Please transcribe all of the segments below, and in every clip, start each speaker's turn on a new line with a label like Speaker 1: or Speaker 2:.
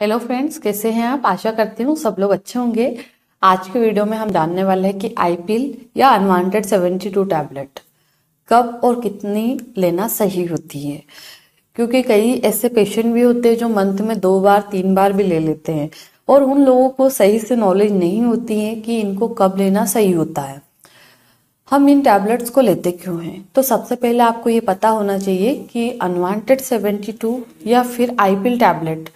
Speaker 1: hello friends कैसे हैं आप आशा करती हूँ सब लोग अच्छे होंगे आज के वीडियो में हम जानने वाले हैं कि आईपील या अनवांटेड 72 टैबलेट कब और कितनी लेना सही होती है क्योंकि कई ऐसे पेशेंट भी होते हैं जो मंथ में दो बार तीन बार भी ले लेते हैं और उन लोगों को सही से नॉलेज नहीं होती है कि इनको कब लेना सही होता है हम इन टैबलेट्स को लेते क्यों हैं तो सबसे पहले आपको ये पता होना चाहिए कि अनवांटेड 72 या फिर आईपील टैबलेट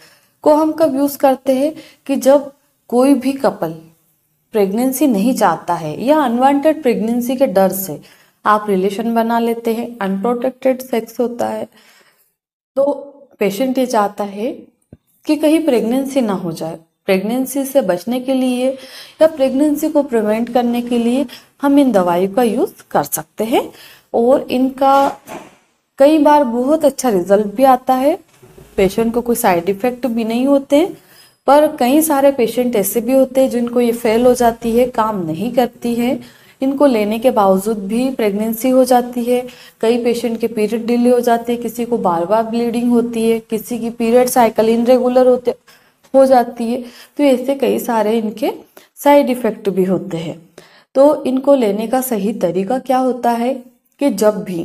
Speaker 1: को हम कब यूज़ करते हैं कि जब कोई भी कपल प्रेगनेंसी नहीं चाहता है या अनवांटेड प्रेगनेंसी के डर से आप रिलेशन बना लेते हैं अनप्रोटेक्टेड सेक्स होता है तो पेशेंट ये चाहता है कि कहीं प्रेगनेंसी ना हो जाए प्रेगनेंसी से बचने के लिए या प्रेगनेंसी को प्रिवेंट करने के लिए हम इन दवाई का यूज़ कर सकते हैं और इनका कई बार बहुत अच्छा रिजल्ट भी आता है पेशेंट को कोई साइड इफेक्ट भी नहीं होते पर कई सारे पेशेंट ऐसे भी होते हैं जिनको ये फेल हो जाती है काम नहीं करती है इनको लेने के बावजूद भी प्रेगनेंसी हो जाती है कई पेशेंट के पीरियड डिले हो जाते हैं किसी को बार बार ब्लीडिंग होती है किसी की पीरियड साइकिल इनरेगुलर होते हो जाती है तो ऐसे कई सारे इनके साइड इफेक्ट भी होते हैं तो इनको लेने का सही तरीका क्या होता है कि जब भी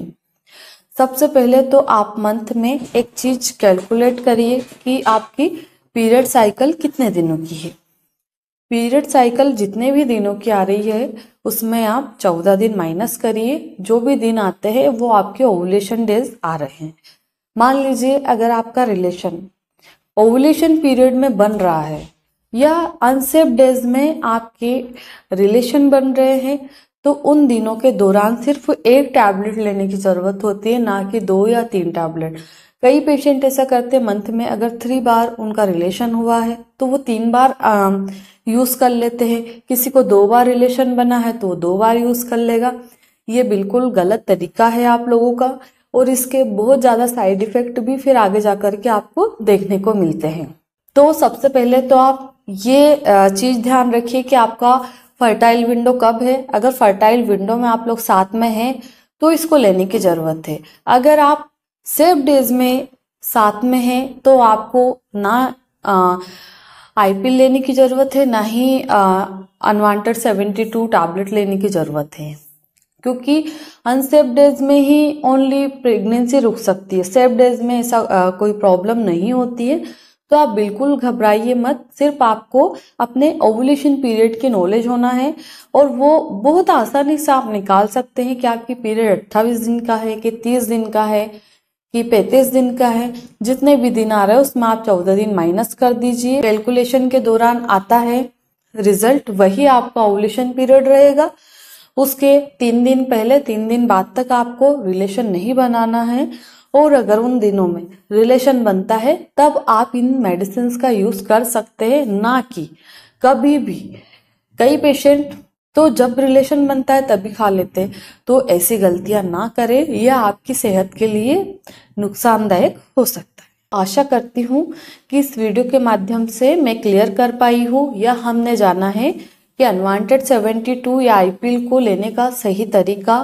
Speaker 1: सबसे पहले तो आप मंथ में एक चीज कैलकुलेट करिए कि आपकी पीरियड साइकिल कितने दिनों की है पीरियड साइकिल जितने भी दिनों की आ रही है उसमें आप चौदह दिन माइनस करिए जो भी दिन आते हैं वो आपके ओवुलेशन डेज आ रहे हैं मान लीजिए अगर आपका रिलेशन ओवुलेशन पीरियड में बन रहा है या अनसेफ डेज में आपके रिलेशन बन रहे हैं तो उन दिनों के दौरान सिर्फ एक टैबलेट लेने की ज़रूरत होती है ना कि दो या तीन टैबलेट कई पेशेंट ऐसा करते मंथ में अगर थ्री बार उनका रिलेशन हुआ है तो वो तीन बार यूज़ कर लेते हैं किसी को दो बार रिलेशन बना है तो वो दो बार यूज़ कर लेगा ये बिल्कुल गलत तरीका है आप लोगों का और इसके बहुत ज़्यादा साइड इफ़ेक्ट भी फिर आगे जा के आपको देखने को मिलते हैं तो सबसे पहले तो आप ये चीज़ ध्यान रखिए कि आपका फर्टाइल विंडो कब है अगर फर्टाइल विंडो में आप लोग साथ में हैं तो इसको लेने की ज़रूरत है अगर आप सेफ डेज में साथ में हैं तो आपको ना आईपी लेने की ज़रूरत है ना ही अनवांटेड सेवेंटी टू टैबलेट लेने की ज़रूरत है क्योंकि अनसेफ डेज में ही ओनली प्रेगनेंसी रुक सकती है सेफ डेज में ऐसा कोई प्रॉब्लम नहीं होती है तो आप बिल्कुल घबराइए मत सिर्फ आपको अपने ओवुलेशन पीरियड की नॉलेज होना है और वो बहुत आसानी से आप निकाल सकते हैं कि आपकी पीरियड अट्ठावीस दिन का है कि तीस दिन का है कि पैंतीस दिन का है जितने भी दिन आ रहे हैं उसमें आप चौदह दिन माइनस कर दीजिए कैलकुलेशन के दौरान आता है रिजल्ट वही आपका ओवुलेशन पीरियड रहेगा उसके तीन दिन पहले तीन दिन बाद तक आपको रिलेशन नहीं बनाना है और अगर उन दिनों में रिलेशन बनता है तब आप इन मेडिसिन का यूज कर सकते हैं ना कि कभी भी कई पेशेंट तो जब रिलेशन बनता है तभी खा लेते हैं तो ऐसी गलतियां ना करें यह आपकी सेहत के लिए नुकसानदायक हो सकता है आशा करती हूँ कि इस वीडियो के माध्यम से मैं क्लियर कर पाई हूँ या हमने जाना है कि अनवांटेड 72 या आईपीएल को लेने का सही तरीका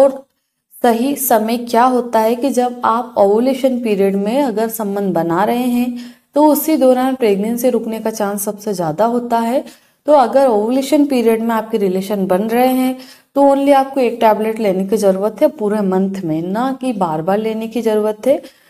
Speaker 1: और सही समय क्या होता है कि जब आप ओवुलेशन पीरियड में अगर संबंध बना रहे हैं तो उसी दौरान प्रेगनेंसी रुकने का चांस सबसे ज़्यादा होता है तो अगर ओवुलेशन पीरियड में आपके रिलेशन बन रहे हैं तो ओनली आपको एक टैबलेट लेने की ज़रूरत है पूरे मंथ में ना कि बार बार लेने की ज़रूरत है